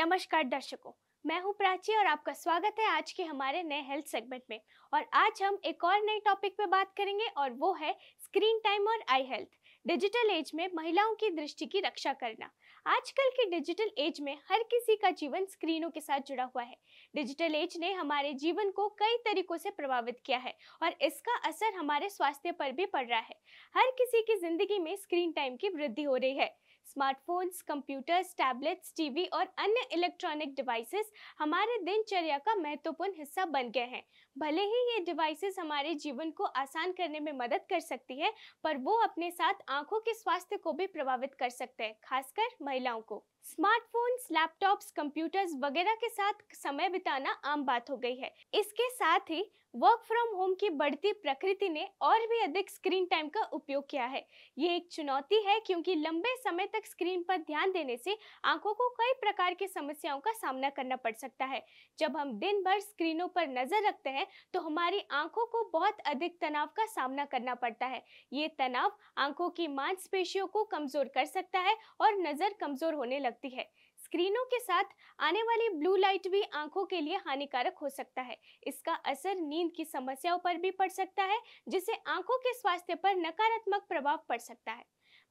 नमस्कार दर्शकों मैं हूं प्राची और आपका स्वागत है आज के हमारे नए हेल्थ सेगमेंट में और आज हम एक और नए टॉपिक पे बात करेंगे और वो है स्क्रीन टाइम और आई हेल्थ डिजिटल एज में महिलाओं की दृष्टि की रक्षा करना आजकल के डिजिटल एज में हर किसी का जीवन स्क्रीनों के साथ जुड़ा हुआ है डिजिटल एज ने हमारे जीवन को कई तरीकों से प्रभावित किया है और इसका असर हमारे स्वास्थ्य पर भी पड़ रहा है हर किसी की जिंदगी में स्क्रीन टाइम की वृद्धि हो रही है स्मार्टफोन्स कंप्यूटर्स टैबलेट्स टीवी और अन्य इलेक्ट्रॉनिक डिवाइसेस हमारे दिनचर्या का महत्वपूर्ण हिस्सा बन गए हैं भले ही ये डिवाइसेस हमारे जीवन को आसान करने में मदद कर सकती है पर वो अपने साथ आंखों के स्वास्थ्य को भी प्रभावित कर सकते हैं खासकर महिलाओं को स्मार्टफोन्स लैपटॉप्स कंप्यूटर्स वगैरह के साथ समय बिताना आम बात हो गई है इसके साथ ही वर्क फ्रॉम होम की बढ़ती प्रकृति ने और भी अधिक स्क्रीन टाइम का उपयोग किया है ये एक चुनौती है क्योंकि लंबे समय तक स्क्रीन पर ध्यान देने से आंखों को कई प्रकार की समस्याओं का सामना करना पड़ सकता है जब हम दिन भर स्क्रीनों पर नजर रखते हैं तो हमारी आंखों को बहुत अधिक तनाव का सामना करना पड़ता है ये तनाव आंखों की मांसपेशियों को कमजोर कर सकता है और नज़र कमजोर होने लगती है स्क्रीनों के साथ आने वाली ब्लू लाइट भी आंखों के लिए हानिकारक हो सकता है इसका असर नींद की समस्याओं पर भी पड़ सकता है जिससे आंखों के स्वास्थ्य पर नकारात्मक प्रभाव पड़ सकता है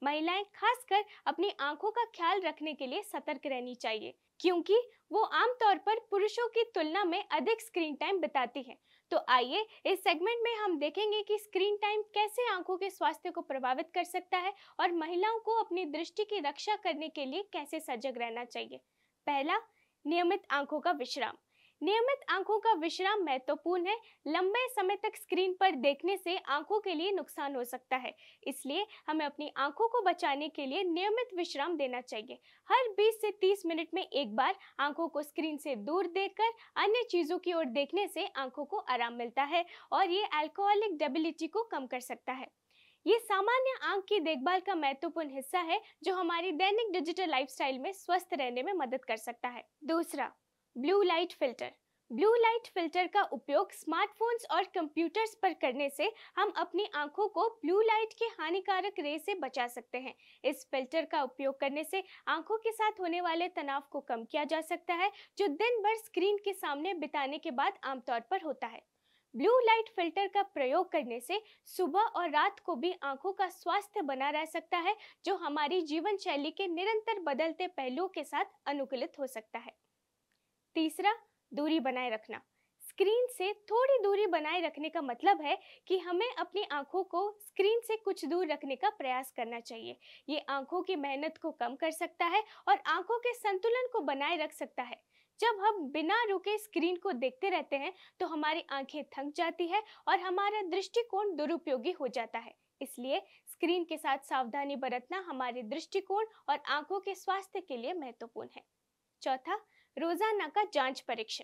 महिलाएं खासकर अपनी आंखों का ख्याल रखने के लिए सतर्क रहनी चाहिए क्योंकि वो आमतौर पर पुरुषों की तुलना में अधिक स्क्रीन टाइम बिताती हैं। तो आइए इस सेगमेंट में हम देखेंगे कि स्क्रीन टाइम कैसे आंखों के स्वास्थ्य को प्रभावित कर सकता है और महिलाओं को अपनी दृष्टि की रक्षा करने के लिए कैसे सजग रहना चाहिए पहला नियमित आंखों का विश्राम नियमित आंखों का विश्राम महत्वपूर्ण है लंबे समय तक स्क्रीन पर देखने से आंखों के लिए नुकसान हो सकता है इसलिए हमें अपनी आंखों को बचाने के लिए नियमित विश्राम देना चाहिए हर 20 से 30 मिनट में एक बार आंखों को स्क्रीन से दूर देखकर अन्य चीज़ों की ओर देखने से आंखों को आराम मिलता है और ये अल्कोहलिक डेबिलिटी को कम कर सकता है ये सामान्य आंख की देखभाल का महत्वपूर्ण हिस्सा है जो हमारी दैनिक डिजिटल लाइफस्टाइल में स्वस्थ रहने में मदद कर सकता है दूसरा blue light filter blue light filter का उपयोग स्मार्टफोन्स और कंप्यूटर्स पर करने से हम अपनी आंखों को ब्लू लाइट के हानिकारक रे से बचा सकते हैं इस फिल्टर का उपयोग करने से आंखों के साथ होने वाले तनाव को कम किया जा सकता है जो दिन भर स्क्रीन के सामने बिताने के बाद आमतौर पर होता है ब्लू लाइट फिल्टर का प्रयोग करने से सुबह और रात को भी आंखों का स्वास्थ्य बना रह सकता है जो हमारी जीवन शैली के निरंतर बदलते पहलुओं के साथ अनुकूलित हो सकता है तीसरा दूरी बनाए रखना स्क्रीन से थोड़ी दूरी बनाए रखने का मतलब है कि हमें अपनी आंखों को स्क्रीन से कुछ दूर रखने का प्रयास करना चाहिए ये आंखों की मेहनत को कम कर सकता है और आंखों के संतुलन को बनाए रख सकता है जब हम बिना रुके स्क्रीन को देखते रहते हैं तो हमारी आंखें थक जाती है और हमारा दृष्टिकोण दुरुपयोगी हो जाता है इसलिए स्क्रीन के साथ सावधानी बरतना हमारे दृष्टिकोण और आंखों के स्वास्थ्य के लिए महत्वपूर्ण है चौथा रोजाना का जांच परीक्षण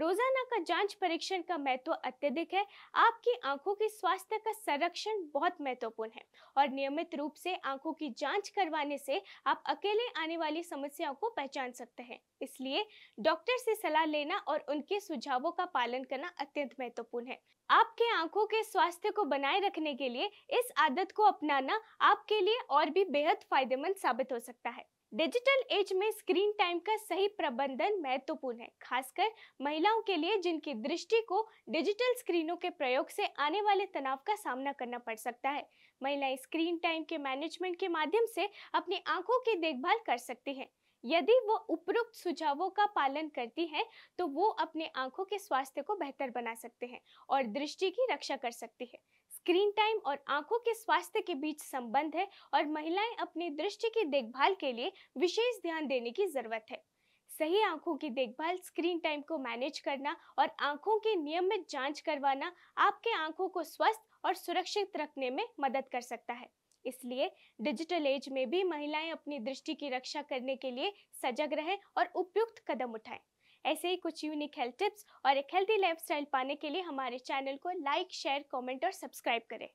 रोजाना का जांच परीक्षण का महत्व अत्यधिक है आपकी आंखों के स्वास्थ्य का संरक्षण बहुत महत्वपूर्ण है और नियमित रूप से आंखों की जांच करवाने से आप अकेले आने वाली समस्याओं को पहचान सकते हैं इसलिए डॉक्टर से सलाह लेना और उनके सुझावों का पालन करना अत्यंत महत्वपूर्ण है आपके आंखों के स्वास्थ्य को बनाए रखने के लिए इस आदत को अपनाना आपके लिए और भी बेहद फायदेमंद साबित हो सकता है डिजिटल एज में स्क्रीन टाइम का सही प्रबंधन महत्वपूर्ण है खासकर महिलाओं के लिए जिनकी दृष्टि को डिजिटल स्क्रीनों के प्रयोग से आने वाले तनाव का सामना करना पड़ सकता है महिलाएं स्क्रीन टाइम के मैनेजमेंट के माध्यम से अपनी आंखों की देखभाल कर सकती हैं यदि वो उपरोक्त सुझावों का पालन करती हैं तो वो अपने आंखों के स्वास्थ्य को बेहतर बना सकते हैं और दृष्टि की रक्षा कर सकती है स्क्रीन टाइम और आंखों के स्वास्थ्य के बीच संबंध है और महिलाएं अपनी दृष्टि की देखभाल के लिए विशेष ध्यान देने की जरूरत है सही आंखों की देखभाल स्क्रीन टाइम को मैनेज करना और आंखों की नियमित जांच करवाना आपके आंखों को स्वस्थ और सुरक्षित रखने में मदद कर सकता है इसलिए डिजिटल एज में भी महिलाएं अपनी दृष्टि की रक्षा करने के लिए सजग रहें और उपयुक्त कदम उठाएं ऐसे ही कुछ यूनिक हेल्थ टिप्स और एक हेल्थी लाइफस्टाइल पाने के लिए हमारे चैनल को लाइक शेयर कमेंट और सब्सक्राइब करें